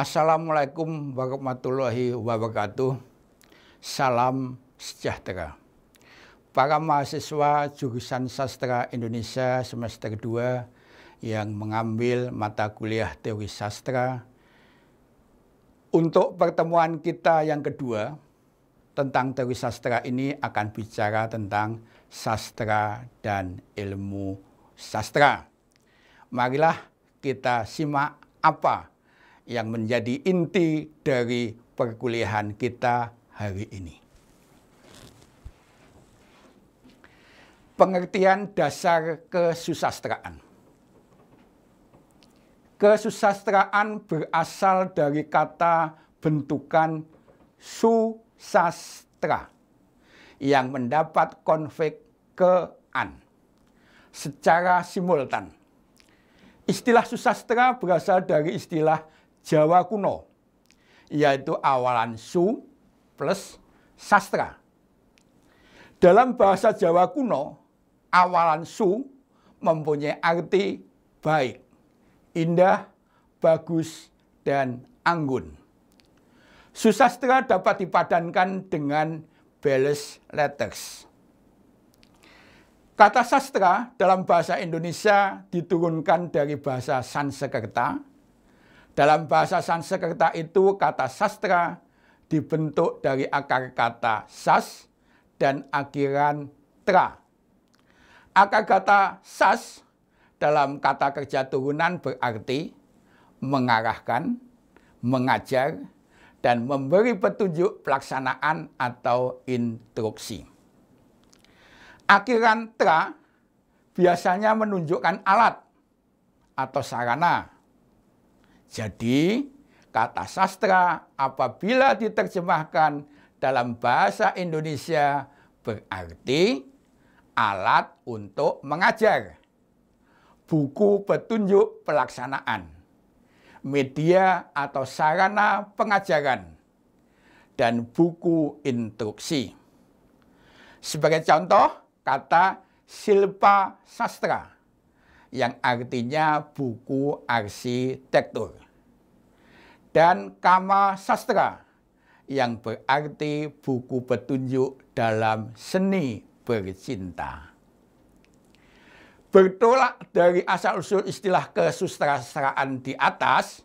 Assalamualaikum warahmatullahi wabarakatuh. Salam sejahtera. Para mahasiswa jurusan sastra Indonesia semester 2 yang mengambil mata kuliah teori sastra untuk pertemuan kita yang kedua tentang teori sastra ini akan bicara tentang sastra dan ilmu sastra. Marilah kita simak apa yang menjadi inti dari perkuliahan kita hari ini. Pengertian dasar kesusastraan. Kesusastraan berasal dari kata bentukan susastra yang mendapat konflik kean secara simultan. Istilah susastra berasal dari istilah Jawa kuno, yaitu awalan su plus sastra. Dalam bahasa Jawa kuno, awalan su mempunyai arti baik indah, bagus, dan anggun. Susastra dapat dipadankan dengan balas letters. Kata sastra dalam bahasa Indonesia diturunkan dari bahasa Sanskerta. Dalam bahasa Sanskerta itu kata sastra dibentuk dari akar kata sas dan akhiran tra. Akar kata sas dalam kata kerja turunan berarti mengarahkan, mengajar, dan memberi petunjuk pelaksanaan atau instruksi. Akhiran tra biasanya menunjukkan alat atau sarana. Jadi, kata sastra apabila diterjemahkan dalam bahasa Indonesia berarti alat untuk mengajar buku petunjuk pelaksanaan, media atau sarana pengajaran, dan buku instruksi. Sebagai contoh, kata silpa sastra yang artinya buku arsitektur. Dan kama sastra yang berarti buku petunjuk dalam seni bercinta bertolak dari asal-usul istilah kesusteraan di atas,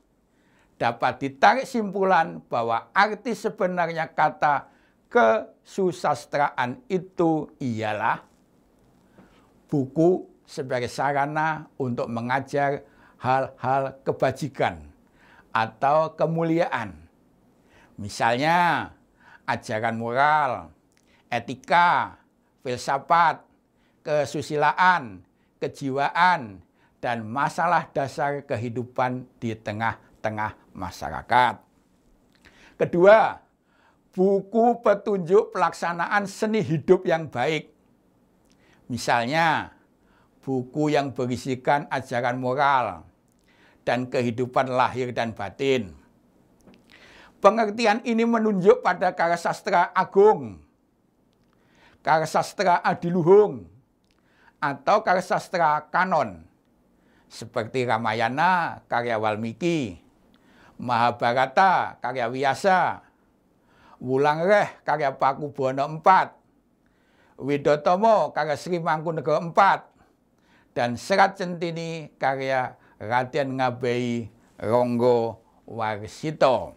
dapat ditarik simpulan bahwa arti sebenarnya kata kesusasteraan itu ialah buku sebagai sarana untuk mengajar hal-hal kebajikan atau kemuliaan. Misalnya, ajaran moral, etika, filsafat, kesusilaan, kejiwaan, dan masalah dasar kehidupan di tengah-tengah masyarakat. Kedua, buku petunjuk pelaksanaan seni hidup yang baik. Misalnya, buku yang berisikan ajaran moral dan kehidupan lahir dan batin. Pengertian ini menunjuk pada karya sastra agung, karya sastra adiluhung, atau karya sastra kanon seperti Ramayana karya Walmiki, Mahabharata karya Wiyasa, Wulangreh karya Paku Buwono IV, Widotomo karya Sri Mangkunegara IV, dan Serat Centini karya Raden Ngabei Ronggo Warsito.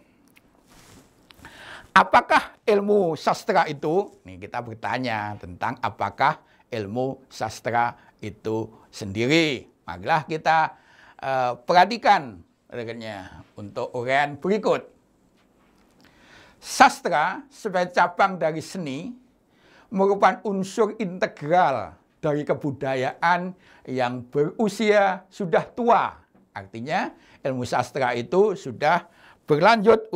Apakah ilmu sastra itu? Nih kita bertanya tentang apakah ilmu sastra itu sendiri. Marilah kita uh, perhatikan rekannya untuk urian berikut. Sastra sebagai cabang dari seni merupakan unsur integral dari kebudayaan yang berusia sudah tua. Artinya ilmu sastra itu sudah berlanjut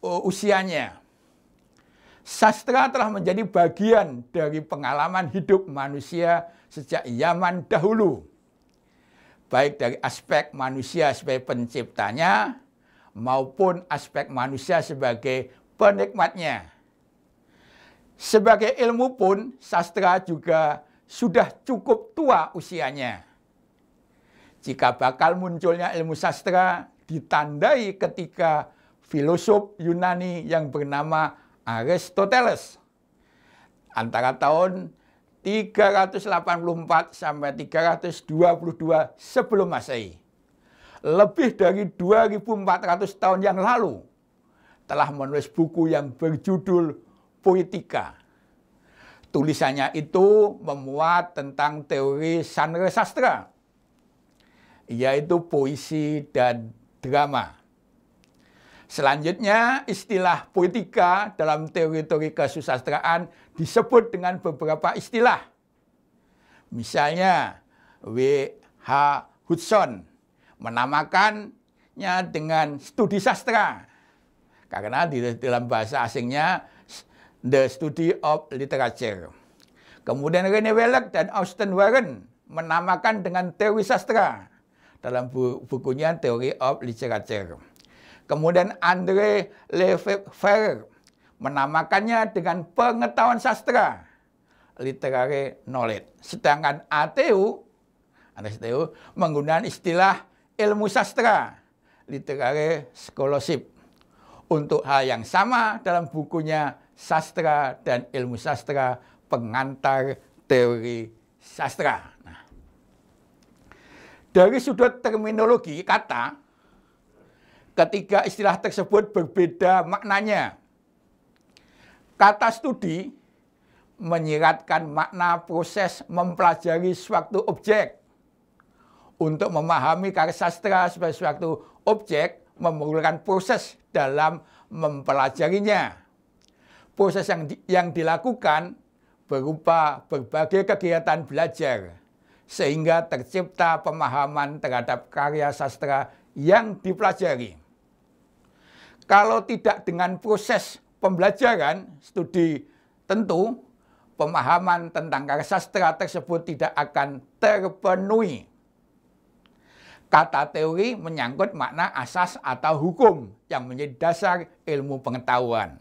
usianya sastra telah menjadi bagian dari pengalaman hidup manusia sejak zaman dahulu. Baik dari aspek manusia sebagai penciptanya maupun aspek manusia sebagai penikmatnya. Sebagai ilmu pun sastra juga sudah cukup tua usianya. Jika bakal munculnya ilmu sastra ditandai ketika filosof Yunani yang bernama Aristoteles antara tahun 384 sampai 322 sebelum Masehi. Lebih dari 2400 tahun yang lalu telah menulis buku yang berjudul Poetika. Tulisannya itu memuat tentang teori sanre sastra, yaitu puisi dan drama. Selanjutnya, istilah poetika dalam teori-teori kesusastraan disebut dengan beberapa istilah. Misalnya, W.H. Hudson menamakannya dengan studi sastra. Karena di dalam bahasa asingnya, The Study of Literature. Kemudian Rene Wellek dan Austin Warren menamakan dengan teori sastra dalam bukunya Theory of Literature. Kemudian Andre Lefebvre menamakannya dengan pengetahuan sastra, literary knowledge. Sedangkan ATU, ATU menggunakan istilah ilmu sastra, literary scholarship. Untuk hal yang sama dalam bukunya Sastra dan Ilmu Sastra, Pengantar Teori Sastra. Nah, dari sudut terminologi kata, ketiga istilah tersebut berbeda maknanya. Kata studi menyiratkan makna proses mempelajari suatu objek. Untuk memahami karya sastra sebagai suatu objek memerlukan proses dalam mempelajarinya. Proses yang, yang dilakukan berupa berbagai kegiatan belajar sehingga tercipta pemahaman terhadap karya sastra yang dipelajari. Kalau tidak dengan proses pembelajaran, studi tentu pemahaman tentang karya sastra tersebut tidak akan terpenuhi. Kata teori menyangkut makna asas atau hukum yang menjadi dasar ilmu pengetahuan.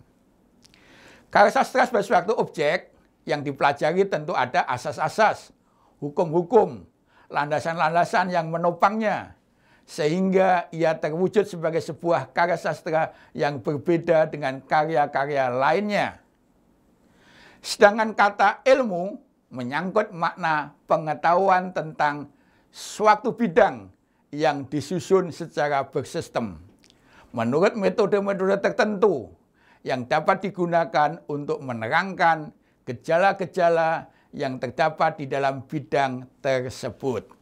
Karya sastra sebagai suatu objek yang dipelajari tentu ada asas-asas, hukum-hukum, landasan-landasan yang menopangnya, sehingga ia terwujud sebagai sebuah karya sastra yang berbeda dengan karya-karya lainnya. Sedangkan kata ilmu menyangkut makna pengetahuan tentang suatu bidang yang disusun secara bersistem. Menurut metode-metode tertentu yang dapat digunakan untuk menerangkan gejala-gejala yang terdapat di dalam bidang tersebut.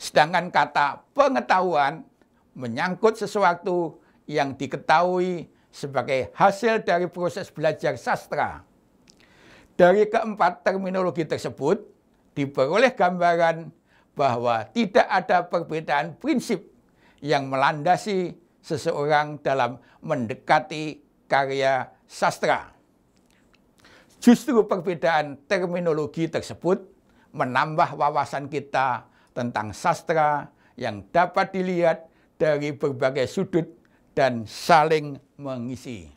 Sedangkan kata pengetahuan menyangkut sesuatu yang diketahui sebagai hasil dari proses belajar sastra. Dari keempat terminologi tersebut, diperoleh gambaran bahwa tidak ada perbedaan prinsip yang melandasi seseorang dalam mendekati karya sastra. Justru perbedaan terminologi tersebut menambah wawasan kita tentang sastra yang dapat dilihat dari berbagai sudut dan saling mengisi.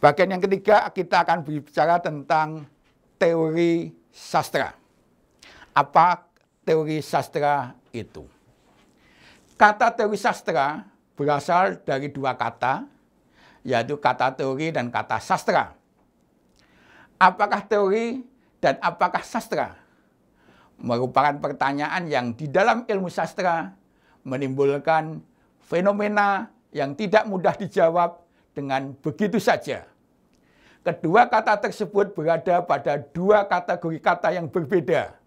Bagian yang ketiga kita akan berbicara tentang teori sastra. Apa teori sastra itu? Kata teori sastra berasal dari dua kata, yaitu kata teori dan kata sastra. Apakah teori dan apakah sastra? merupakan pertanyaan yang di dalam ilmu sastra menimbulkan fenomena yang tidak mudah dijawab dengan begitu saja. Kedua kata tersebut berada pada dua kategori kata yang berbeda.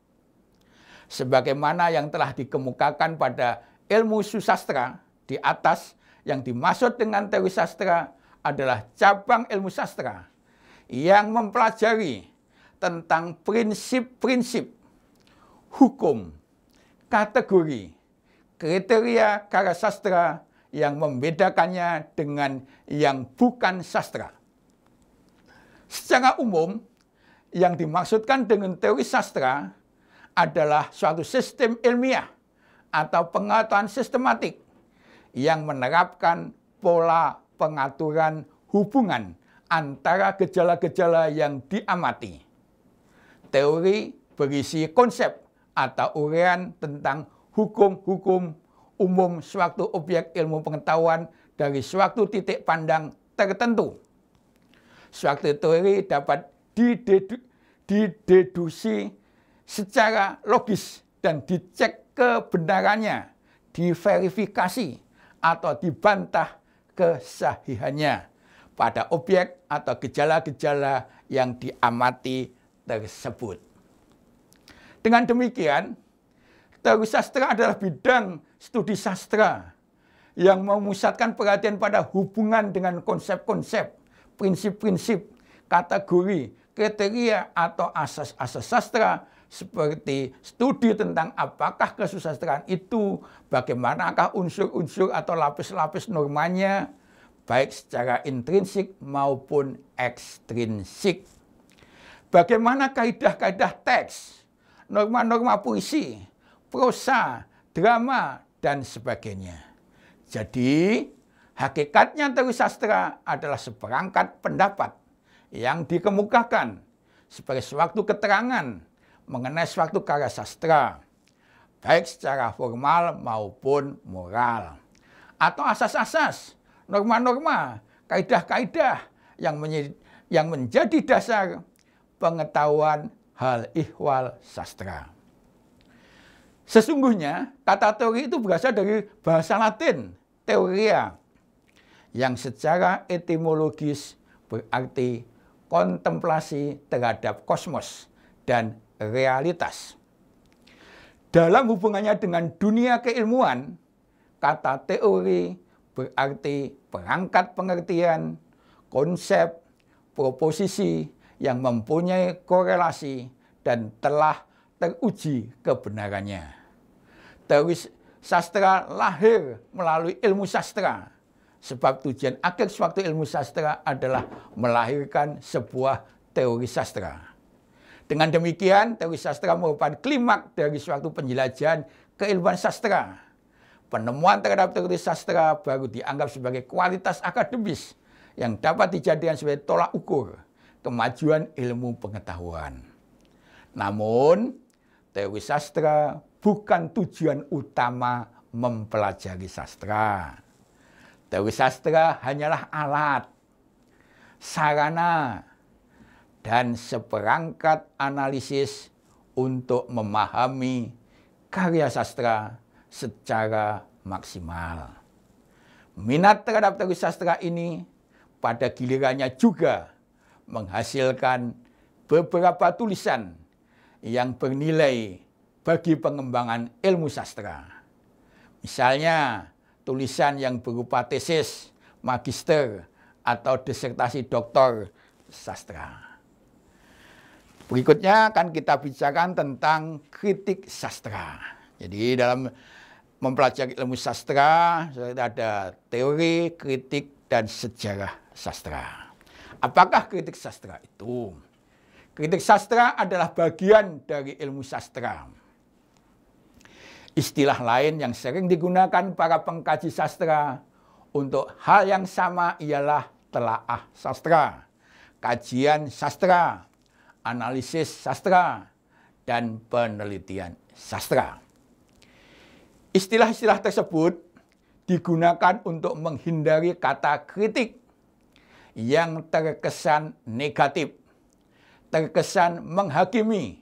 Sebagaimana yang telah dikemukakan pada ilmu susastra di atas yang dimaksud dengan teori sastra adalah cabang ilmu sastra yang mempelajari tentang prinsip-prinsip hukum, kategori, kriteria karya sastra yang membedakannya dengan yang bukan sastra. Secara umum, yang dimaksudkan dengan teori sastra adalah suatu sistem ilmiah atau pengetahuan sistematik yang menerapkan pola pengaturan hubungan antara gejala-gejala yang diamati. Teori berisi konsep atau urean tentang hukum-hukum umum suatu objek ilmu pengetahuan dari suatu titik pandang tertentu. Suatu teori dapat didedu didedusi secara logis dan dicek kebenarannya, diverifikasi atau dibantah kesahihannya pada objek atau gejala-gejala yang diamati tersebut. Dengan demikian, teori sastra adalah bidang studi sastra yang memusatkan perhatian pada hubungan dengan konsep-konsep, prinsip-prinsip, kategori, kriteria, atau asas-asas sastra seperti studi tentang apakah kesusastraan itu, bagaimanakah unsur-unsur atau lapis-lapis normanya, baik secara intrinsik maupun ekstrinsik. Bagaimana kaidah-kaidah teks norma-norma puisi, prosa, drama, dan sebagainya. Jadi, hakikatnya teori sastra adalah seperangkat pendapat yang dikemukakan sebagai suatu keterangan mengenai suatu karya sastra, baik secara formal maupun moral. Atau asas-asas, norma-norma, kaidah-kaidah yang, yang menjadi dasar pengetahuan hal ihwal sastra. Sesungguhnya kata teori itu berasal dari bahasa Latin, teoria, yang secara etimologis berarti kontemplasi terhadap kosmos dan realitas. Dalam hubungannya dengan dunia keilmuan, kata teori berarti perangkat pengertian, konsep, proposisi, yang mempunyai korelasi dan telah teruji kebenarannya. Teori sastra lahir melalui ilmu sastra. Sebab tujuan akhir suatu ilmu sastra adalah melahirkan sebuah teori sastra. Dengan demikian, teori sastra merupakan klimak dari suatu penjelajahan keilmuan sastra. Penemuan terhadap teori sastra baru dianggap sebagai kualitas akademis yang dapat dijadikan sebagai tolak ukur kemajuan ilmu pengetahuan. Namun, teori sastra bukan tujuan utama mempelajari sastra. Teori sastra hanyalah alat, sarana, dan seperangkat analisis untuk memahami karya sastra secara maksimal. Minat terhadap teori sastra ini pada gilirannya juga menghasilkan beberapa tulisan yang bernilai bagi pengembangan ilmu sastra. Misalnya, tulisan yang berupa tesis, magister, atau disertasi doktor sastra. Berikutnya akan kita bicarakan tentang kritik sastra. Jadi dalam mempelajari ilmu sastra, ada teori, kritik, dan sejarah sastra. Apakah kritik sastra itu? Kritik sastra adalah bagian dari ilmu sastra. Istilah lain yang sering digunakan para pengkaji sastra untuk hal yang sama ialah telaah sastra, kajian sastra, analisis sastra, dan penelitian sastra. Istilah-istilah tersebut digunakan untuk menghindari kata kritik yang terkesan negatif, terkesan menghakimi.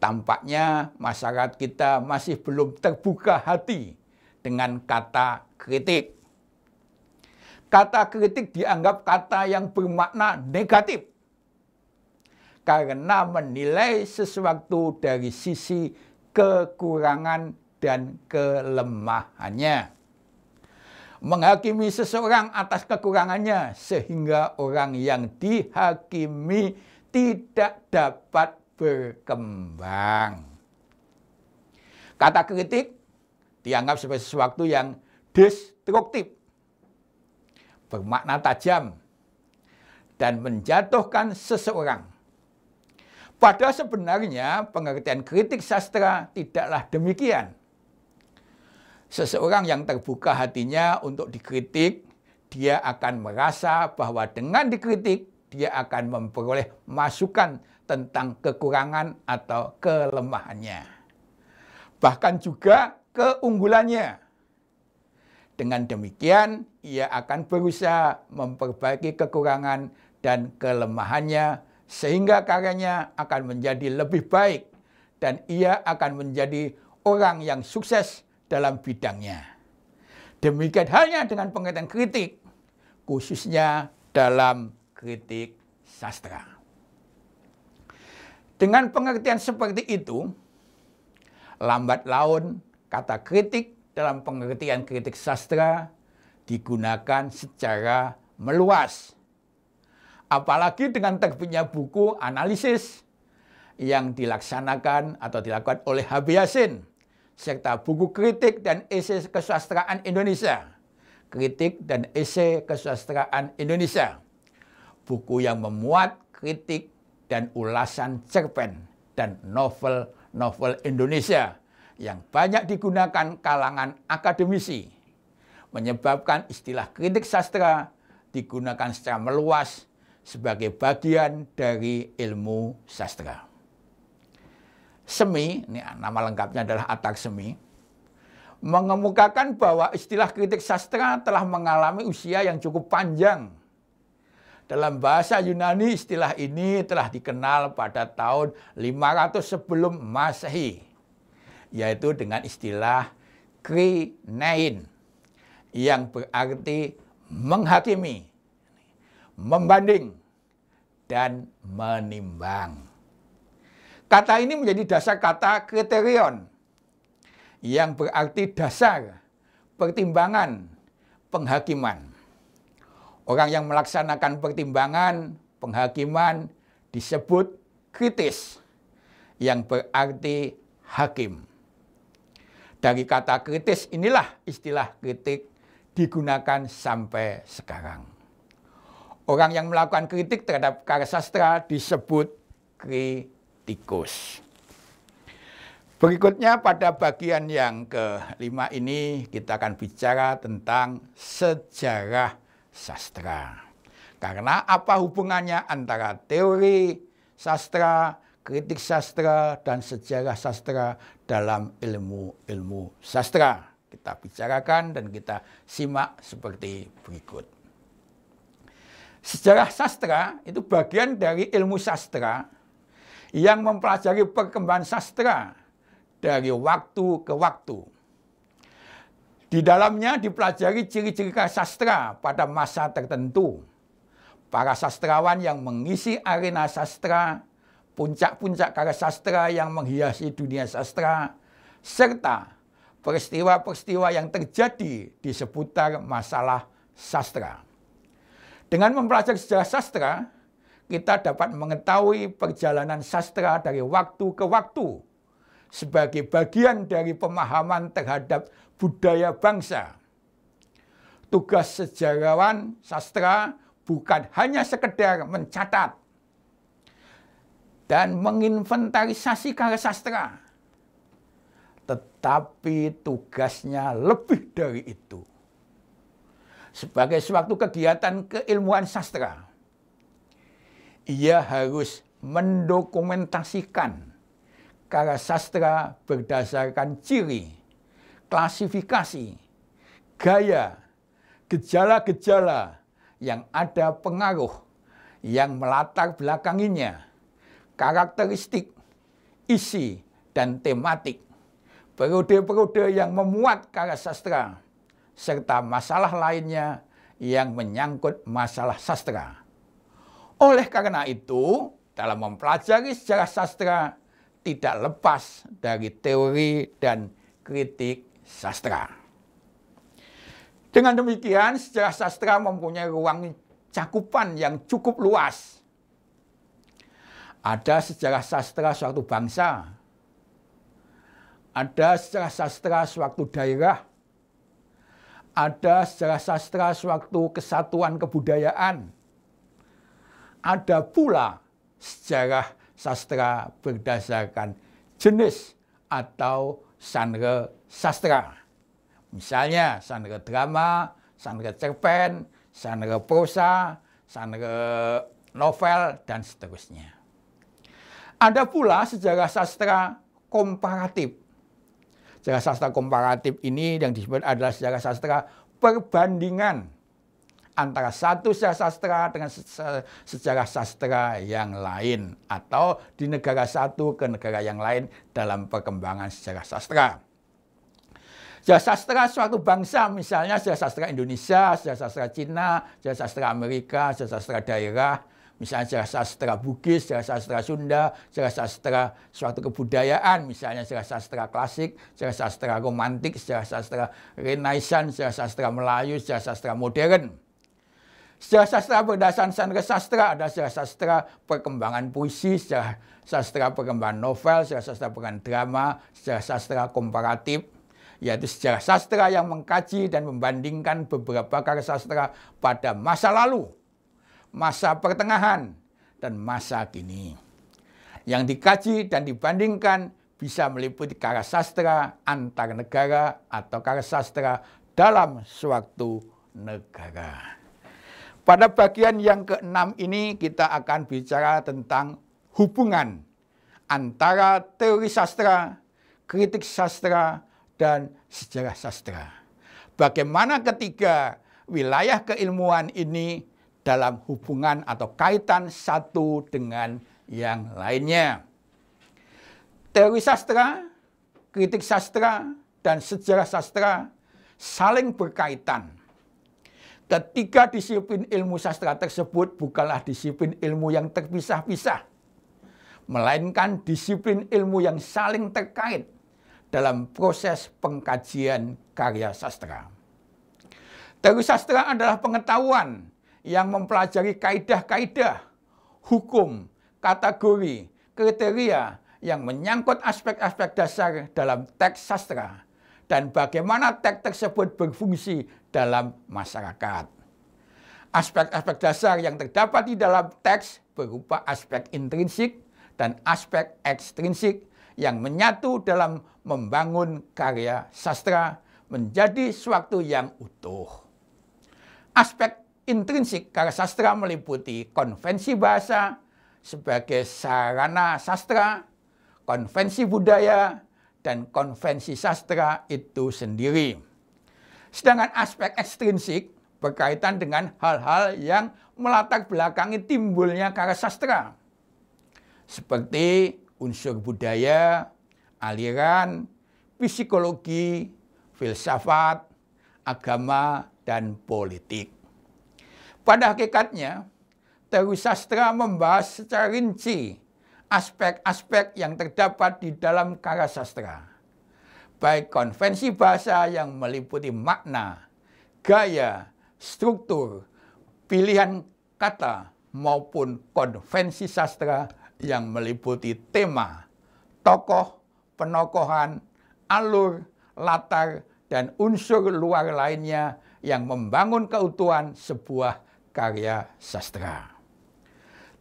Tampaknya masyarakat kita masih belum terbuka hati dengan kata kritik. Kata kritik dianggap kata yang bermakna negatif. Karena menilai sesuatu dari sisi kekurangan dan kelemahannya menghakimi seseorang atas kekurangannya sehingga orang yang dihakimi tidak dapat berkembang. Kata kritik dianggap sebagai sesuatu yang destruktif, bermakna tajam, dan menjatuhkan seseorang. Padahal sebenarnya pengertian kritik sastra tidaklah demikian. Seseorang yang terbuka hatinya untuk dikritik, dia akan merasa bahwa dengan dikritik, dia akan memperoleh masukan tentang kekurangan atau kelemahannya. Bahkan juga keunggulannya. Dengan demikian, ia akan berusaha memperbaiki kekurangan dan kelemahannya sehingga karyanya akan menjadi lebih baik dan ia akan menjadi orang yang sukses dalam bidangnya. Demikian halnya dengan pengertian kritik, khususnya dalam kritik sastra. Dengan pengertian seperti itu, lambat laun kata kritik dalam pengertian kritik sastra digunakan secara meluas. Apalagi dengan terbitnya buku analisis yang dilaksanakan atau dilakukan oleh Yasin – serta buku kritik dan esai kesusastraan Indonesia. Kritik dan esai kesusastraan Indonesia. Buku yang memuat kritik dan ulasan cerpen dan novel-novel Indonesia yang banyak digunakan kalangan akademisi. Menyebabkan istilah kritik sastra digunakan secara meluas sebagai bagian dari ilmu sastra. Semi, ini nama lengkapnya adalah Atak Semi, mengemukakan bahwa istilah kritik sastra telah mengalami usia yang cukup panjang. Dalam bahasa Yunani, istilah ini telah dikenal pada tahun 500 sebelum Masehi, yaitu dengan istilah krinein, yang berarti menghakimi, membanding, dan menimbang. Kata ini menjadi dasar kata kriterion yang berarti dasar, pertimbangan, penghakiman. Orang yang melaksanakan pertimbangan, penghakiman disebut kritis yang berarti hakim. Dari kata kritis inilah istilah kritik digunakan sampai sekarang. Orang yang melakukan kritik terhadap karya sastra disebut kritis tikus. Berikutnya pada bagian yang kelima ini kita akan bicara tentang sejarah sastra. Karena apa hubungannya antara teori sastra, kritik sastra, dan sejarah sastra dalam ilmu-ilmu sastra. Kita bicarakan dan kita simak seperti berikut. Sejarah sastra itu bagian dari ilmu sastra yang mempelajari perkembangan sastra dari waktu ke waktu. Di dalamnya dipelajari ciri-ciri sastra pada masa tertentu. Para sastrawan yang mengisi arena sastra, puncak-puncak karya sastra yang menghiasi dunia sastra, serta peristiwa-peristiwa yang terjadi di seputar masalah sastra. Dengan mempelajari sejarah sastra, kita dapat mengetahui perjalanan sastra dari waktu ke waktu sebagai bagian dari pemahaman terhadap budaya bangsa. Tugas sejarawan sastra bukan hanya sekedar mencatat dan menginventarisasi karya sastra, tetapi tugasnya lebih dari itu. Sebagai suatu kegiatan keilmuan sastra, ia harus mendokumentasikan karya sastra berdasarkan ciri, klasifikasi, gaya, gejala-gejala yang ada pengaruh yang melatar belakanginya, karakteristik, isi, dan tematik, periode-periode yang memuat karya sastra, serta masalah lainnya yang menyangkut masalah sastra. Oleh karena itu, dalam mempelajari sejarah sastra tidak lepas dari teori dan kritik sastra. Dengan demikian, sejarah sastra mempunyai ruang cakupan yang cukup luas. Ada sejarah sastra suatu bangsa, ada sejarah sastra suatu daerah, ada sejarah sastra suatu kesatuan kebudayaan, ada pula sejarah sastra berdasarkan jenis atau genre sastra. Misalnya genre drama, genre cerpen, genre prosa, genre novel, dan seterusnya. Ada pula sejarah sastra komparatif. Sejarah sastra komparatif ini yang disebut adalah sejarah sastra perbandingan antara satu sejarah sastra dengan sejarah sastra yang lain atau di negara satu ke negara yang lain dalam perkembangan sejarah sastra. Sejarah sastra suatu bangsa misalnya sejarah sastra Indonesia, sejarah sastra Cina, sejarah sastra Amerika, sejarah sastra daerah, misalnya sejarah sastra Bugis, sejarah sastra Sunda, sejarah sastra suatu kebudayaan, misalnya sejarah sastra klasik, sejarah sastra romantik, sejarah sastra renaissance, sejarah sastra Melayu, sejarah sastra modern. Sejarah sastra berdasarkan sandera sastra, ada sejarah sastra perkembangan puisi, sejarah sastra perkembangan novel, sejarah sastra perkembangan drama, sejarah sastra komparatif, yaitu sejarah sastra yang mengkaji dan membandingkan beberapa karya sastra pada masa lalu, masa pertengahan, dan masa kini. Yang dikaji dan dibandingkan bisa meliputi karya sastra antar negara atau karya sastra dalam suatu negara. Pada bagian yang keenam ini kita akan bicara tentang hubungan antara teori sastra, kritik sastra, dan sejarah sastra. Bagaimana ketiga wilayah keilmuan ini dalam hubungan atau kaitan satu dengan yang lainnya. Teori sastra, kritik sastra, dan sejarah sastra saling berkaitan dan disiplin ilmu sastra tersebut bukanlah disiplin ilmu yang terpisah-pisah, melainkan disiplin ilmu yang saling terkait dalam proses pengkajian karya sastra. Teori sastra adalah pengetahuan yang mempelajari kaidah-kaidah, hukum, kategori, kriteria yang menyangkut aspek-aspek dasar dalam teks sastra dan bagaimana teks tersebut berfungsi dalam masyarakat. Aspek-aspek dasar yang terdapat di dalam teks berupa aspek intrinsik dan aspek ekstrinsik yang menyatu dalam membangun karya sastra menjadi suatu yang utuh. Aspek intrinsik karya sastra meliputi konvensi bahasa sebagai sarana sastra, konvensi budaya, dan konvensi sastra itu sendiri. Sedangkan aspek ekstrinsik berkaitan dengan hal-hal yang melatar belakangi timbulnya karya sastra. Seperti unsur budaya, aliran, psikologi, filsafat, agama, dan politik. Pada hakikatnya, teori sastra membahas secara rinci aspek-aspek yang terdapat di dalam karya sastra. Baik konvensi bahasa yang meliputi makna, gaya, struktur, pilihan kata, maupun konvensi sastra yang meliputi tema, tokoh, penokohan, alur, latar, dan unsur luar lainnya yang membangun keutuhan sebuah karya sastra.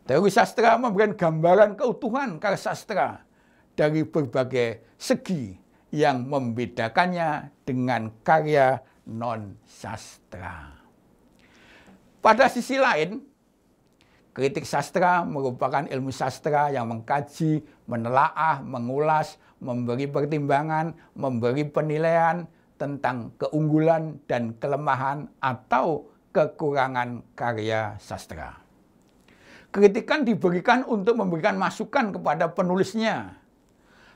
Teori sastra memberikan gambaran keutuhan karya sastra dari berbagai segi yang membedakannya dengan karya non-sastra. Pada sisi lain, kritik sastra merupakan ilmu sastra yang mengkaji, menelaah, mengulas, memberi pertimbangan, memberi penilaian tentang keunggulan dan kelemahan atau kekurangan karya sastra. Kritikan diberikan untuk memberikan masukan kepada penulisnya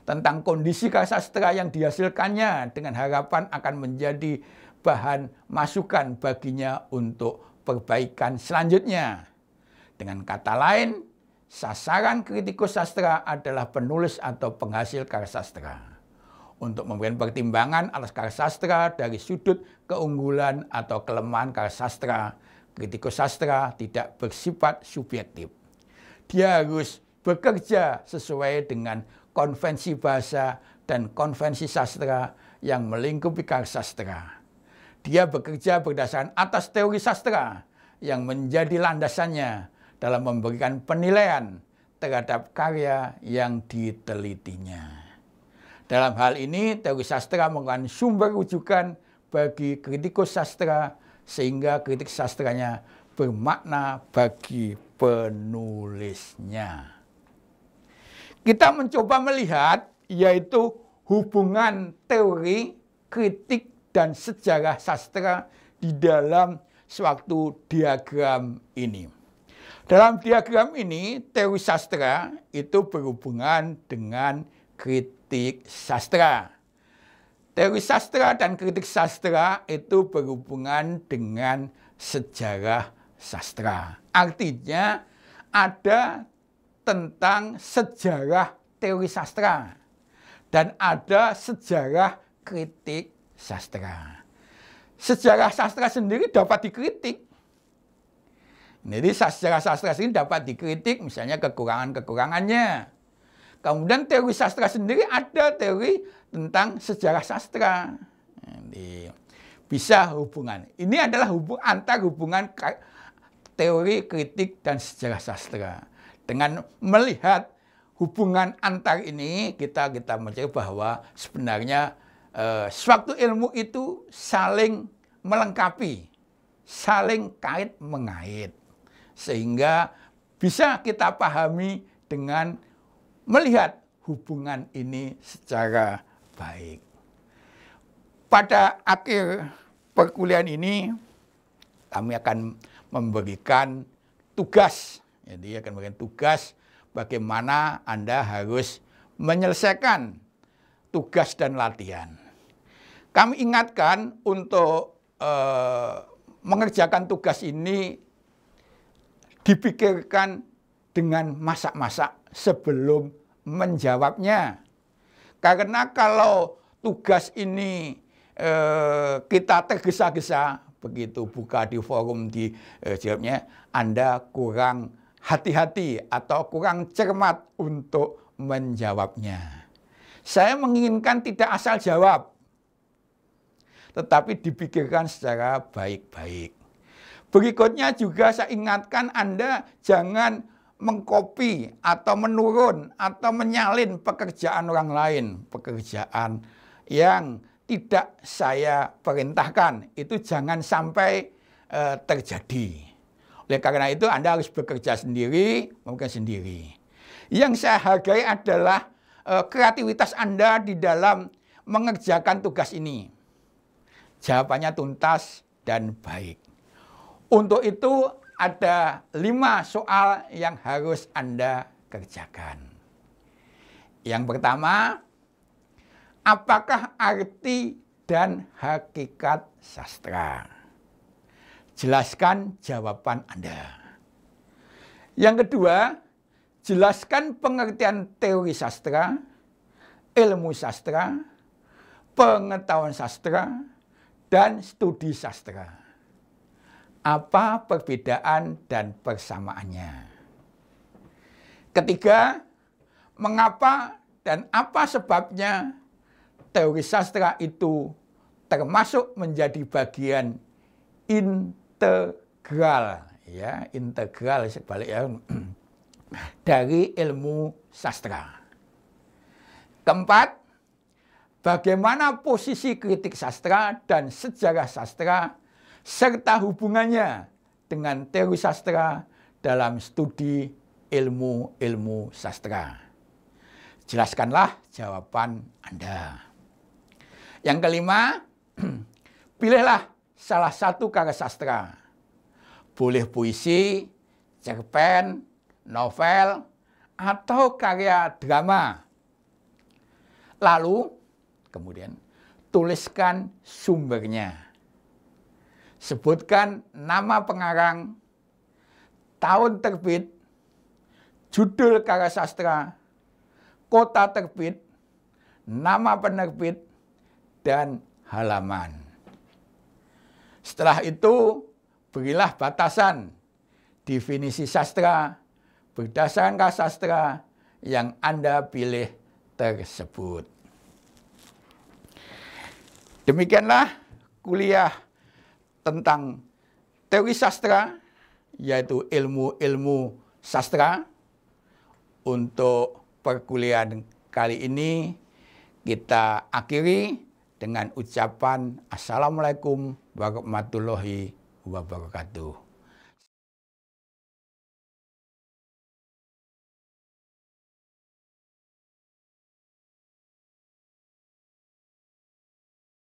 tentang kondisi karya yang dihasilkannya dengan harapan akan menjadi bahan masukan baginya untuk perbaikan selanjutnya. Dengan kata lain, sasaran kritikus sastra adalah penulis atau penghasil karya sastra untuk memberikan pertimbangan atas karya sastra dari sudut keunggulan atau kelemahan karya sastra kritikus sastra tidak bersifat subjektif. Dia harus bekerja sesuai dengan konvensi bahasa dan konvensi sastra yang melingkupi karya sastra. Dia bekerja berdasarkan atas teori sastra yang menjadi landasannya dalam memberikan penilaian terhadap karya yang ditelitinya. Dalam hal ini, teori sastra merupakan sumber rujukan bagi kritikus sastra sehingga kritik sastranya bermakna bagi penulisnya. Kita mencoba melihat yaitu hubungan teori, kritik, dan sejarah sastra di dalam suatu diagram ini. Dalam diagram ini, teori sastra itu berhubungan dengan kritik sastra. Teori sastra dan kritik sastra itu berhubungan dengan sejarah sastra. Artinya ada tentang sejarah teori sastra dan ada sejarah kritik sastra. Sejarah sastra sendiri dapat dikritik. Jadi sejarah sastra sendiri dapat dikritik misalnya kekurangan-kekurangannya, Kemudian teori sastra sendiri ada teori tentang sejarah sastra. Jadi, bisa hubungan. Ini adalah hubung antar hubungan teori kritik dan sejarah sastra. Dengan melihat hubungan antar ini kita kita mencari bahwa sebenarnya eh, suatu ilmu itu saling melengkapi, saling kait mengait sehingga bisa kita pahami dengan melihat hubungan ini secara baik. Pada akhir perkuliahan ini, kami akan memberikan tugas. Jadi akan memberikan tugas bagaimana Anda harus menyelesaikan tugas dan latihan. Kami ingatkan untuk eh, mengerjakan tugas ini dipikirkan dengan masak-masak sebelum menjawabnya. Karena kalau tugas ini eh, kita tergesa-gesa begitu buka di forum di eh, jawabnya Anda kurang hati-hati atau kurang cermat untuk menjawabnya. Saya menginginkan tidak asal jawab tetapi dipikirkan secara baik-baik. Berikutnya juga saya ingatkan Anda jangan mengkopi atau menurun atau menyalin pekerjaan orang lain, pekerjaan yang tidak saya perintahkan itu jangan sampai e, terjadi. Oleh karena itu Anda harus bekerja sendiri, mungkin sendiri. Yang saya hargai adalah e, kreativitas Anda di dalam mengerjakan tugas ini. Jawabannya tuntas dan baik. Untuk itu ada lima soal yang harus Anda kerjakan. Yang pertama, apakah arti dan hakikat sastra? Jelaskan jawaban Anda. Yang kedua, jelaskan pengertian teori sastra, ilmu sastra, pengetahuan sastra, dan studi sastra apa perbedaan dan persamaannya. Ketiga, mengapa dan apa sebabnya teori sastra itu termasuk menjadi bagian integral ya, integral sebaliknya dari ilmu sastra. Keempat, bagaimana posisi kritik sastra dan sejarah sastra serta hubungannya dengan teori sastra dalam studi ilmu-ilmu sastra. Jelaskanlah jawaban Anda. Yang kelima, pilihlah salah satu karya sastra. Boleh puisi, cerpen, novel, atau karya drama. Lalu, kemudian, tuliskan sumbernya Sebutkan nama pengarang, tahun terbit, judul karya sastra, kota terbit, nama penerbit, dan halaman. Setelah itu, berilah batasan definisi sastra berdasarkan sastra yang Anda pilih tersebut. Demikianlah kuliah tentang teori sastra, yaitu ilmu-ilmu sastra. Untuk perkuliahan kali ini, kita akhiri dengan ucapan Assalamualaikum warahmatullahi wabarakatuh.